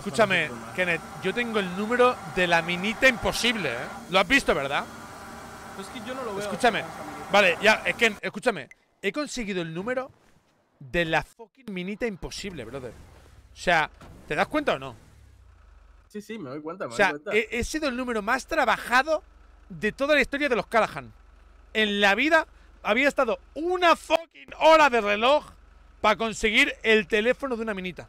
Escúchame, Kenneth, yo tengo el número de la minita imposible, ¿eh? Lo has visto, ¿verdad? es que yo no lo veo. Escúchame. Vale, ya, es que, escúchame. He conseguido el número de la fucking minita imposible, brother. O sea, ¿te das cuenta o no? Sí, sí, me doy cuenta, me doy cuenta. he sido el número más trabajado de toda la historia de los Callahan. En la vida había estado una fucking hora de reloj para conseguir el teléfono de una minita.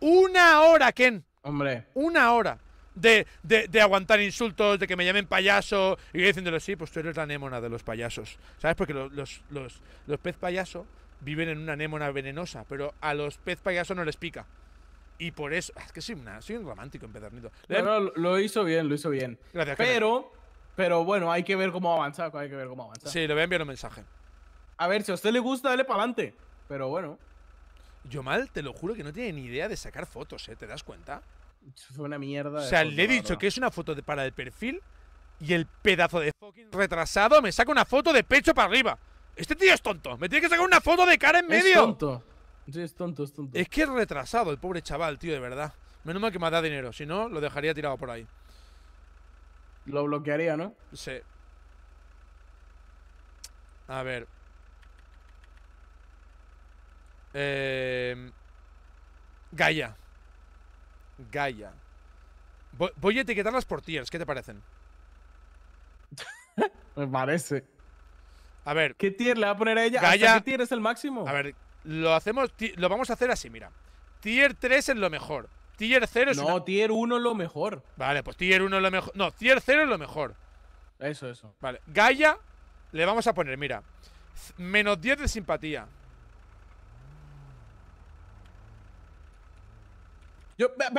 Una hora, Ken. Hombre. Una hora. De, de, aguantar insultos, de que me llamen payaso, y yo diciéndole, sí, pues tú eres la anémona de los payasos. ¿Sabes? Porque los, pez payaso viven en una anémona venenosa, pero a los pez payaso no les pica. Y por eso, es que soy, un romántico empedernido. No, lo hizo bien, lo hizo bien. Gracias, pero, pero bueno, hay que ver cómo avanza, hay que ver cómo avanza. Sí, le voy a enviar un mensaje. A ver, si a usted le gusta, dale para adelante. Pero bueno mal, te lo juro que no tiene ni idea de sacar fotos, ¿eh? ¿Te das cuenta? Fue una mierda. O sea, le he dicho que es una foto para el perfil y el pedazo de fucking retrasado me saca una foto de pecho para arriba. Este tío es tonto. Me tiene que sacar una foto de cara en medio. Es tonto. Sí, es tonto, es tonto. Es que es retrasado el pobre chaval, tío, de verdad. Menos mal que me da dinero, si no, lo dejaría tirado por ahí. Lo bloquearía, ¿no? Sí. A ver. Em, Gaia. Gaia. Voy, a etiquetarlas por tiers, ¿qué te parecen? Me parece. A ver. ¿Qué tier le va a poner a ella? Gaia, ¿Qué tier es el máximo? A ver, lo hacemos. Lo vamos a hacer así, mira. Tier 3 es lo mejor. Tier 0 es. No, tier 1 es lo mejor. Vale, pues tier 1 es lo mejor. No, tier 0 es lo mejor. Eso, eso. Vale. Gaia le vamos a poner, mira. Menos 10 de simpatía.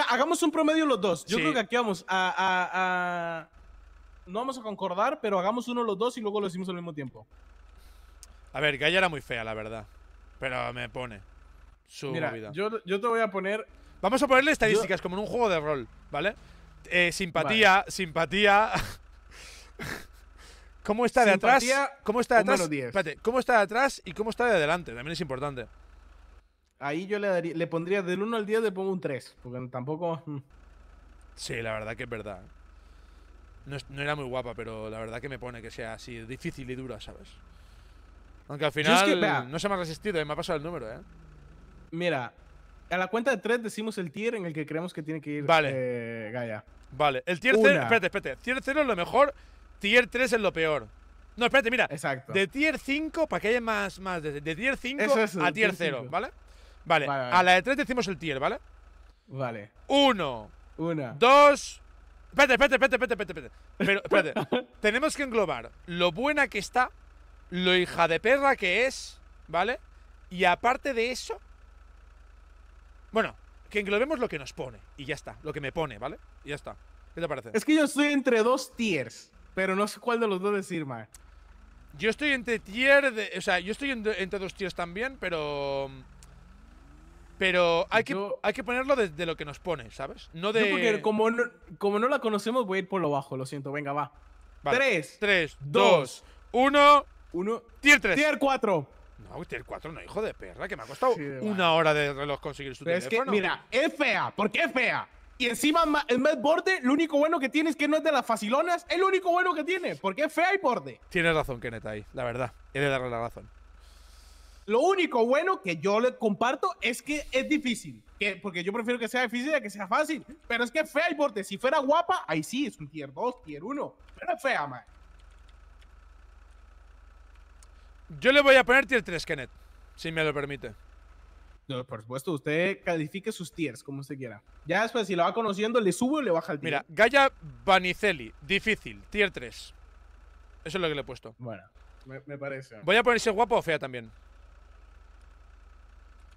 hagamos un promedio los dos. Yo creo que aquí vamos a, No vamos a concordar, pero hagamos uno los dos y luego lo decimos al mismo tiempo. A ver, Gaia era muy fea, la verdad. Pero me pone su Mira, Yo, te voy a poner. Vamos a ponerle estadísticas, como en un juego de rol, ¿vale? Eh, simpatía, simpatía. ¿Cómo está de atrás? ¿Cómo está de atrás? ¿cómo está de atrás y cómo está de adelante? También es importante ahí yo le daría, le pondría del 1 al 10, le pongo un 3, porque tampoco... Mm. Sí, la verdad que es verdad. No, era muy guapa, pero la verdad que me pone que sea así difícil y dura, ¿sabes? Aunque al final no se me ha resistido eh, me ha pasado el número, ¿eh? Mira, a la cuenta de 3 decimos el tier en el que creemos que tiene que ir eh, Gaia. Vale, el tier 0, espérate, espérate. Tier 0 es lo mejor, tier 3 es lo peor. No, espérate, mira. Exacto. De tier 5, para que haya más, más de, tier 5 a tier, 0, ¿vale? Vale, a la de tres decimos el tier, ¿vale? Vale. Uno. Una. Dos. Espérate, espérate, espérate, espérate, espérate. Pero, espérate. Tenemos que englobar lo buena que está, lo hija de perra que es, ¿vale? Y aparte de eso. Bueno, que englobemos lo que nos pone. Y ya está. Lo que me pone, ¿vale? ya está. ¿Qué te parece? Es que yo estoy entre dos tiers. Pero no sé cuál de los dos decir, más. Yo estoy entre tier de. O sea, yo estoy entre dos tiers también, pero. Pero hay que, hay que ponerlo de, lo que nos pone, ¿sabes? No de. porque como no, como no la conocemos, voy a ir por lo bajo, lo siento. Venga, va. tres tres dos uno uno Tier 3. Tier 4. No, tier 4 no, hijo de perra, que me ha costado una hora de reloj conseguir su Pero teléfono. mira, es fea. ¿Por qué es fea? Y encima el med borde, lo único bueno que tiene es que no es de las facilonas, es único bueno que tiene, porque es fea y borde. Tienes razón, Kenneth, ahí, la verdad. He de darle la razón. Lo único bueno que yo le comparto es que es difícil, que, porque yo prefiero que sea difícil a que sea fácil. Pero es que fea y si fuera guapa, ahí sí, es un tier 2, tier 1. Pero es fea, man. Yo le voy a poner tier 3, Kenneth, si me lo permite. por supuesto, usted califique sus tiers como usted quiera. Ya después, si lo va conociendo, le subo o le baja el tier. Mira, Gaia Vanicelli, difícil, tier 3. Eso es lo que le he puesto. Bueno, me, parece. Voy a ponerse guapa o fea también.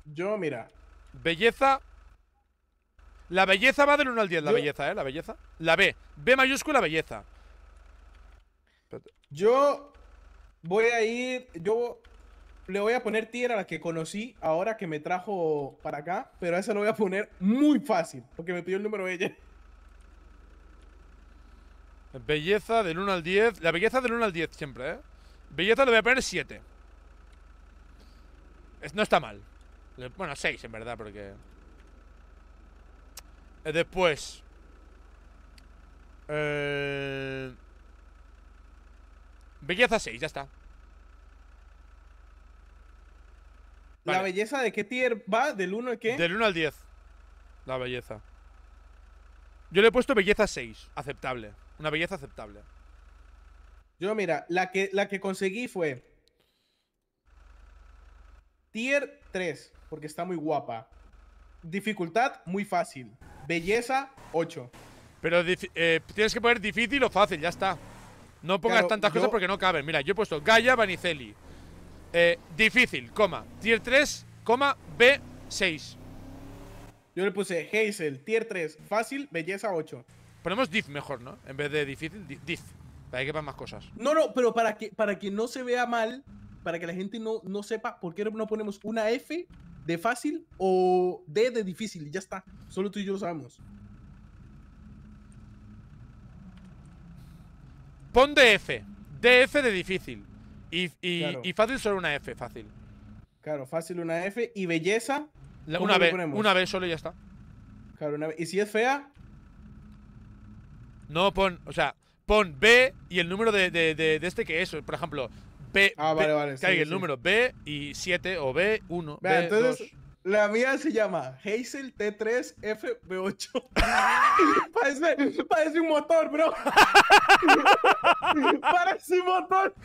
Yo, mira. Belleza. La belleza va del 1 al 10, la belleza, ¿eh? La belleza. La B. B mayúscula, belleza. Yo voy a ir. Yo le voy a poner tier a la que conocí ahora que me trajo para acá, pero a esa lo voy a poner muy fácil, porque me pidió el número ella. Belleza del 1 al 10. La belleza del 1 al 10 siempre, ¿eh? Belleza le voy a poner 7. No está mal. Bueno, 6, en verdad, porque... Eh, después... Eh... Belleza 6, ya está. ¿La belleza de qué tier va? ¿Del 1 al qué? Del 1 al 10. La belleza. Yo le he puesto belleza 6, aceptable. Una belleza aceptable. Yo, mira, la que, la que conseguí fue Tier 3, porque está muy guapa. Dificultad, muy fácil. Belleza, 8. Pero eh, tienes que poner difícil o fácil, ya está. No pongas tantas cosas porque no caben. Mira, yo he puesto Gaia Vanicelli. Eh, difícil, coma. Tier 3, coma, B6. Yo le puse Hazel, tier 3, fácil, belleza 8. Ponemos diff mejor, ¿no? En vez de difícil, Dif. Para que van más cosas. No, no, pero para que, para que no se vea mal, para que la gente no, no sepa por qué no ponemos una F de fácil o D de difícil. Y ya está. Solo tú y yo lo sabemos. Pon DF. DF de difícil. Y, fácil solo una F, fácil. Claro, fácil una F. Y belleza. una B. Una solo y ya está. Claro, una B. ¿Y si es fea? No, pon. O sea, pon B y el número de, de este que es. Por ejemplo, ah, vale, vale. Caiga el número B y 7 o B, 1. B, entonces, la mía se llama Hazel T3FB8. parece, un motor, bro. parece un motor.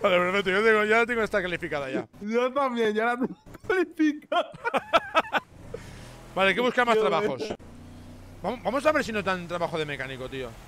Vale, no Yo tengo, ya tengo esta calificada ya. Yo también, ya la tengo calificada. vale, hay que buscar más eh. trabajos. Vamos a ver si no tan trabajo de mecánico, tío.